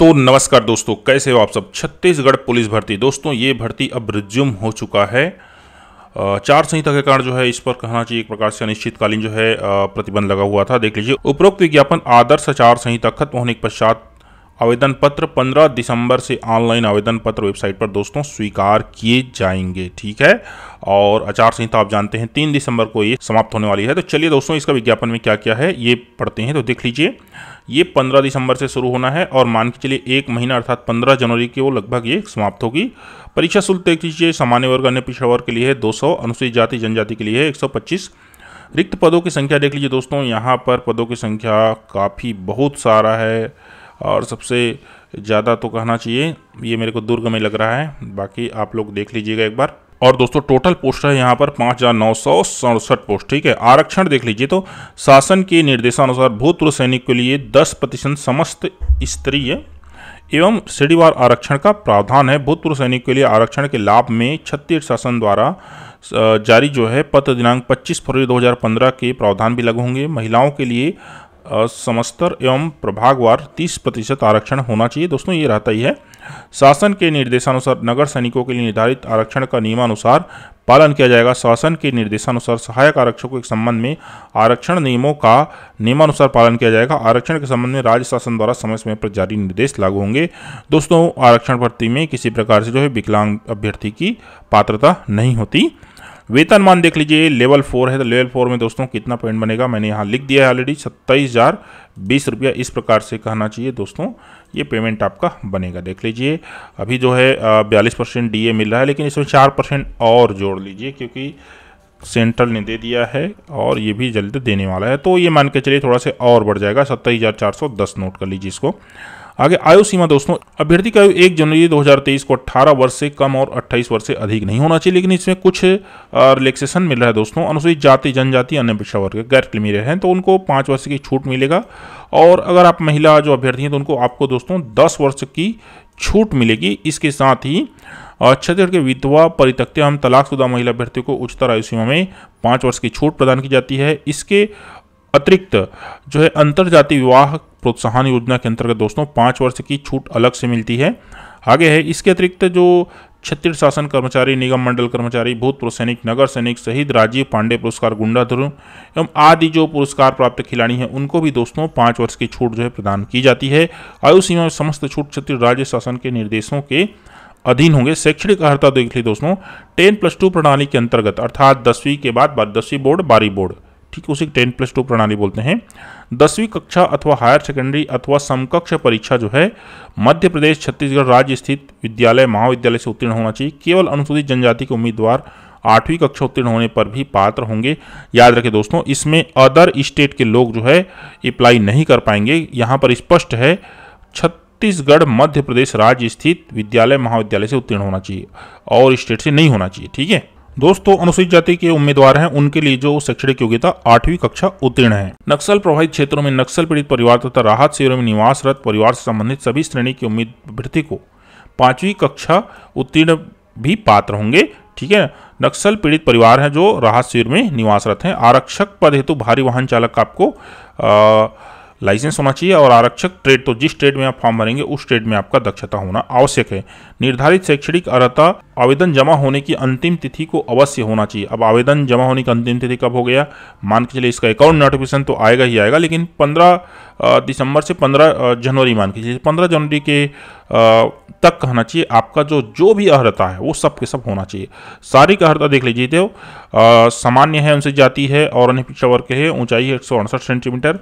तो नमस्कार दोस्तों कैसे हो आप सब छत्तीसगढ़ पुलिस भर्ती दोस्तों ये भर्ती अब रिज्यूम हो चुका है चार संहिता के कारण जो है इस पर कहना चाहिए एक प्रकार से अनिश्चितकालीन जो है प्रतिबंध लगा हुआ था देख लीजिए उपरोक्त विज्ञापन आदर्श आचार संहिता खत्म होने के पश्चात आवेदन पत्र 15 दिसंबर से ऑनलाइन आवेदन पत्र वेबसाइट पर दोस्तों स्वीकार किए जाएंगे ठीक है और आचार संहिता आप जानते हैं तीन दिसंबर को ये समाप्त होने वाली है तो चलिए दोस्तों इसका विज्ञापन में क्या क्या है ये पढ़ते हैं तो देख लीजिए ये 15 दिसंबर से शुरू होना है और मान के चलिए एक महीना अर्थात 15 जनवरी के वो लगभग ये समाप्त होगी परीक्षा शुल्क देख लीजिए सामान्य वर्ग अन्य पिछड़ा वर्ग के लिए है दो अनुसूचित जाति जनजाति के लिए है एक रिक्त पदों की संख्या देख लीजिए दोस्तों यहाँ पर पदों की संख्या काफ़ी बहुत सारा है और सबसे ज़्यादा तो कहना चाहिए ये मेरे को दुर्ग में लग रहा है बाकी आप लोग देख लीजिएगा एक बार और दोस्तों टोटल पोस्ट है यहाँ पर पाँच हज़ार नौ सौ सड़सठ पोस्ट ठीक है आरक्षण देख लीजिए तो शासन के निर्देशानुसार भूतपूर्व सैनिक के लिए दस प्रतिशत समस्त स्त्रीय एवं श्रीवार आरक्षण का प्रावधान है भूतपूर्व सैनिक के लिए आरक्षण के लाभ में छत्तीस शासन द्वारा जारी जो है पत्र दिनांक 25 फरवरी 2015 के प्रावधान भी लागू होंगे महिलाओं के लिए समस्तर एवं प्रभागवार 30 प्रतिशत आरक्षण होना चाहिए दोस्तों ये रहता ही है शासन के निर्देशानुसार नगर सैनिकों के लिए निर्धारित आरक्षण का नियमानुसार पालन किया जाएगा शासन के निर्देशानुसार सहायक आरक्षकों के संबंध में आरक्षण नियमों का नियमानुसार पालन किया जाएगा आरक्षण के संबंध में राज्य शासन द्वारा समय समय पर जारी निर्देश लागू होंगे दोस्तों आरक्षण भर्ती में किसी प्रकार से जो है विकलांग अभ्यर्थी की पात्रता नहीं होती वेतन मान देख लीजिए लेवल फोर है तो लेवल फोर में दोस्तों कितना पॉइंट बनेगा मैंने यहाँ लिख दिया है ऑलरेडी सत्ताईस हज़ार बीस रुपया इस प्रकार से कहना चाहिए दोस्तों ये पेमेंट आपका बनेगा देख लीजिए अभी जो है बयालीस परसेंट डी मिल रहा है लेकिन इसमें चार परसेंट और जोड़ लीजिए क्योंकि सेंट्रल ने दे दिया है और ये भी जल्द देने वाला है तो ये मान के चलिए थोड़ा सा और बढ़ जाएगा सत्ताईस हज़ार चार सौ दस नोट कर लीजिए इसको आगे आयु सीमा दोस्तों अभ्यर्थी का आयु एक जनवरी 2023 को 18 वर्ष से कम और 28 वर्ष से अधिक नहीं होना चाहिए लेकिन इसमें कुछ रिलैक्सेशन मिल रहा है दोस्तों अनुसूचित जाति जनजाति अन्य पिछड़ा वर्ग गैर रहे हैं तो उनको पाँच वर्ष की छूट मिलेगा और अगर आप महिला जो अभ्यर्थी हैं तो उनको आपको दोस्तों दस वर्ष की छूट मिलेगी इसके साथ ही छत्तीसगढ़ के विधवा परितक्त्या एवं तलाकशुदा महिला अभ्यर्थियों को उच्चतर आयु सीमा में पाँच वर्ष की छूट प्रदान की जाती है इसके अतिरिक्त जो है अंतर जाति विवाह प्रोत्साहन योजना के अंतर्गत दोस्तों पाँच वर्ष की छूट अलग से मिलती है आगे है इसके अतिरिक्त जो छत्तीस शासन कर्मचारी निगम मंडल कर्मचारी भूतपूर्व सैनिक नगर सैनिक शहीद राजीव पांडे पुरस्कार गुंडाधुर एवं आदि जो पुरस्कार प्राप्त खिलाड़ी हैं उनको भी दोस्तों पाँच वर्ष की छूट जो है प्रदान की जाती है आयु सीमा में समस्त छूट छत्तीस राज्य शासन के निर्देशों के अधीन होंगे शैक्षणिक अर्हता देख ली दोस्तों टेन प्लस टू प्रणाली के अंतर्गत अर्थात दसवीं के बाद दसवीं बोर्ड बारी बोर्ड ठीक है उसे टेन प्लस टू प्रणाली बोलते हैं दसवीं कक्षा अथवा हायर सेकेंडरी अथवा समकक्ष परीक्षा जो है मध्य प्रदेश छत्तीसगढ़ राज्य स्थित विद्यालय महाविद्यालय से उत्तीर्ण होना चाहिए केवल अनुसूचित जनजाति के उम्मीदवार आठवीं कक्षा उत्तीर्ण होने पर भी पात्र होंगे याद रखें दोस्तों इसमें अदर स्टेट के लोग जो है अप्लाई नहीं कर पाएंगे यहाँ पर स्पष्ट है छत्तीसगढ़ मध्य प्रदेश राज्य स्थित विद्यालय महाविद्यालय से उत्तीर्ण होना चाहिए और स्टेट से नहीं होना चाहिए ठीक है दोस्तों अनुसूचित जाति के उम्मीदवार हैं उनके लिए जो शैक्षणिक योग्यता आठवीं कक्षा उत्तीर्ण है नक्सल प्रभावित क्षेत्रों में नक्सल पीड़ित परिवार तथा राहत शिविरों में निवासरत परिवार से संबंधित सभी श्रेणी के उम्मीद अभ्यर्थी को पांचवी कक्षा उत्तीर्ण भी पात्र होंगे ठीक है नक्सल पीड़ित परिवार हैं जो राहत शिविर में निवासरत हैं आरक्षक पद हेतु भारी वाहन चालक आपको लाइसेंस होना चाहिए और आरक्षक ट्रेड तो जिस ट्रेड में आप फॉर्म भरेंगे उस ट्रेड में आपका दक्षता होना आवश्यक है निर्धारित शैक्षणिक अर्ता आवेदन जमा होने की अंतिम तिथि को अवश्य होना चाहिए अब आवेदन जमा होने की अंतिम तिथि कब हो गया मान के चलिए इसका अकाउंट नोटिफिकेशन तो आएगा ही आएगा लेकिन पंद्रह दिसंबर से पंद्रह जनवरी मान के चलिए पंद्रह जनवरी के तक कहना चाहिए आपका जो जो भी अर्हता है वो सब के सब होना चाहिए का अर्हता देख लीजिए तो सामान्य है उनसे जाती है और अन्य पिछड़ा वर्ग है ऊंचाई है एक सेंटीमीटर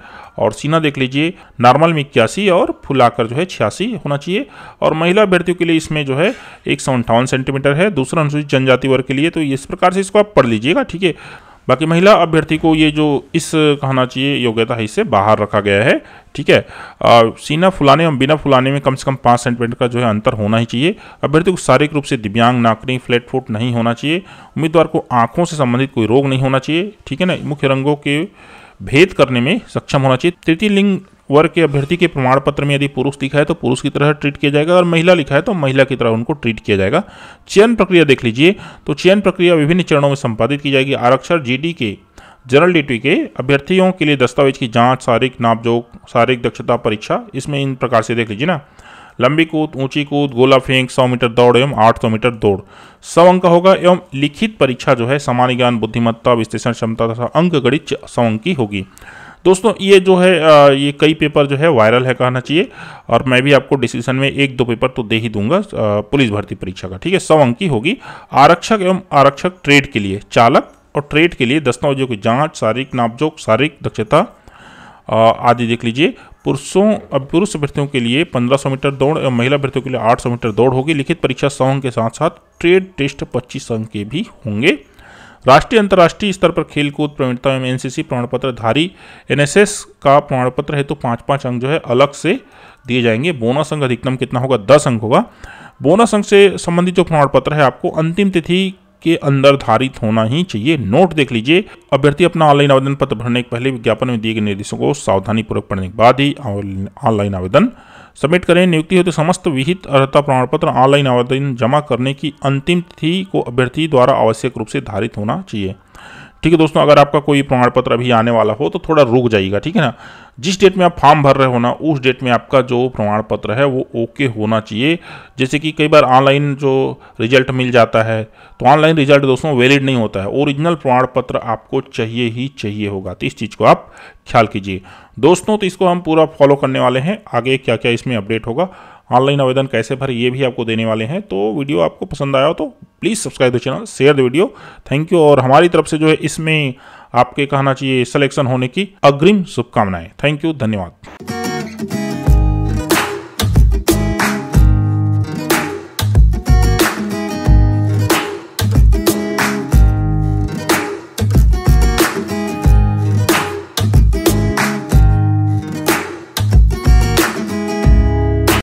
और सीना देख लीजिए नॉर्मल में इक्यासी और फुलाकर जो है छियासी होना चाहिए और महिला अभ्यर्थियों के लिए इसमें जो है एक सेंटीमीटर सेक्टर है दूसरा अनुसूचित जनजाति वर्ग के लिए तो इस प्रकार से इसको आप पढ़ लीजिएगा ठीक है बाकी महिला अभ्यर्थी को ये जो इस कहना चाहिए योग्यता है इससे बाहर रखा गया है ठीक है आ, सीना फुलाने और बिना फुलाने में कम से कम पाँच सेंटीमीटर का जो है अंतर होना ही चाहिए अभ्यर्थी को शारीरिक रूप से दिव्यांग नाकनी फ्लैट फुट नहीं होना चाहिए उम्मीदवार को आंखों से संबंधित कोई रोग नहीं होना चाहिए ठीक है ना मुख्य रंगों के भेद करने में सक्षम होना चाहिए तृतीय लिंग वर्ग के अभ्यर्थी के प्रमाण पत्र में यदि पुरुष लिखा है तो पुरुष की तरह ट्रीट किया जाएगा और महिला लिखा है तो महिला की तरह उनको ट्रीट किया जाएगा चयन प्रक्रिया देख लीजिए तो चयन प्रक्रिया विभिन्न चरणों में संपादित की जाएगी आरक्षण जी के जनरल ड्यूटी के अभ्यर्थियों के लिए दस्तावेज की जांच शारीरिक नापजोक शारीरिक दक्षता परीक्षा इसमें इन प्रकार से देख लीजिए ना लंबी कूद ऊंची कूद गोला फेंक सौ मीटर दौड़ एवं आठ सौ मीटर दौड़ सौ अंक का होगा एवं लिखित परीक्षा जो है सामान्य ज्ञान बुद्धिमत्ता विश्लेषण क्षमता तथा अंक गणित सौ अंक की होगी दोस्तों ये जो है ये कई पेपर जो है वायरल है कहना चाहिए और मैं भी आपको डिसीजन में एक दो पेपर तो दे ही दूंगा पुलिस भर्ती परीक्षा का ठीक है सौ अंक की होगी आरक्षक एवं आरक्षक ट्रेड के लिए चालक और ट्रेड के लिए दस्तावेजों की जाँच शारीरिक नापजोक शारीरिक दक्षता आदि देख लीजिए पुरुषों पुरुष अभ्यर्थियों के लिए 1500 मीटर दौड़ एवं महिला अभ्यर्थियों के लिए 800 मीटर दौड़ होगी लिखित परीक्षा सौ अंक के साथ साथ ट्रेड टेस्ट पच्चीस अंक के भी होंगे राष्ट्रीय अंतर्राष्ट्रीय स्तर पर खेलकूद प्रवीणता एवं एनसीसी प्रमाण पत्र धारी एनएसएस का प्रमाण पत्र हेतु तो पाँच पाँच अंक जो है अलग से दिए जाएंगे बोनस अंक अधिकतम कितना होगा दस अंक होगा बोनस अंक से संबंधित जो प्रमाण पत्र है आपको अंतिम तिथि के अंदर धारित होना ही चाहिए नोट देख लीजिए अभ्यर्थी अपना ऑनलाइन आवेदन पत्र भरने के पहले विज्ञापन में दिए गए निर्देशों को सावधानीपूर्वक पढ़ने के बाद ही ऑनलाइन आवेदन सबमिट करें नियुक्ति होते समस्त विहित अर्हता प्रमाण पत्र ऑनलाइन आवेदन जमा करने की अंतिम तिथि को अभ्यर्थी द्वारा आवश्यक रूप से धारित होना चाहिए ठीक है दोस्तों अगर आपका कोई प्रमाण पत्र अभी आने वाला हो तो थोड़ा रुक जाइएगा ठीक है ना जिस डेट में आप फॉर्म भर रहे हो ना उस डेट में आपका जो प्रमाण पत्र है वो ओके होना चाहिए जैसे कि कई बार ऑनलाइन जो रिजल्ट मिल जाता है तो ऑनलाइन रिजल्ट दोस्तों वैलिड नहीं होता है ओरिजिनल प्रमाण पत्र आपको चाहिए ही चाहिए होगा तो इस चीज़ को आप ख्याल कीजिए दोस्तों तो इसको हम पूरा फॉलो करने वाले हैं आगे क्या क्या इसमें अपडेट होगा ऑनलाइन आवेदन कैसे भर ये भी आपको देने वाले हैं तो वीडियो आपको पसंद आया हो तो please subscribe the channel share the video thank you और हमारी तरफ से जो है इसमें आपके कहना चाहिए सिलेक्शन होने की अग्रिम शुभकामनाएं थैंक यू धन्यवाद